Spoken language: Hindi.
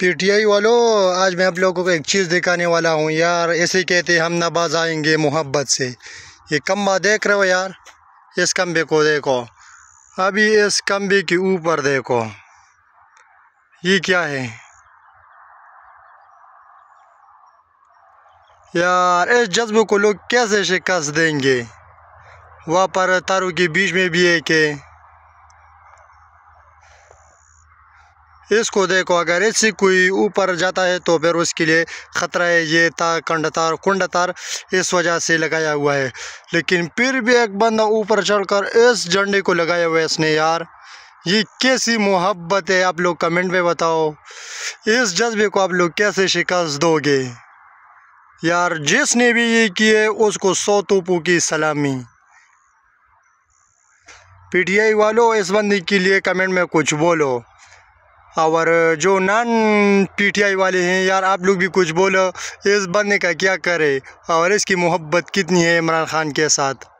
पीटीआई वालों आज मैं आप लोगों को एक चीज़ दिखाने वाला हूँ यार ऐसे कहते हम नबाज आएंगे मोहब्बत से ये कम्बा देख रहे हो यार इस कम्बे को देखो अभी इस कम्बे के ऊपर देखो ये क्या है यार इस जज्बे को लोग कैसे शिकस्त देंगे वहाँ पर तारों के बीच में भी एक है इसको देखो अगर इससे कोई ऊपर जाता है तो फिर उसके लिए ख़तरा है ये तार कंड तार कुंड तार इस वजह से लगाया हुआ है लेकिन फिर भी एक बंदा ऊपर चढ़कर इस झंडे को लगाया हुआ है इसने यार ये कैसी मोहब्बत है आप लोग कमेंट में बताओ इस जज्बे को आप लोग कैसे शिकस्त दोगे यार जिसने भी ये किए उसको सौ तोपू की सलामी पीटीआई वालों इस बंदी के लिए कमेंट में कुछ बोलो और जो नॉन पीटीआई वाले हैं यार आप लोग भी कुछ बोलो इस बंदे का क्या करे और इसकी मोहब्बत कितनी है इमरान खान के साथ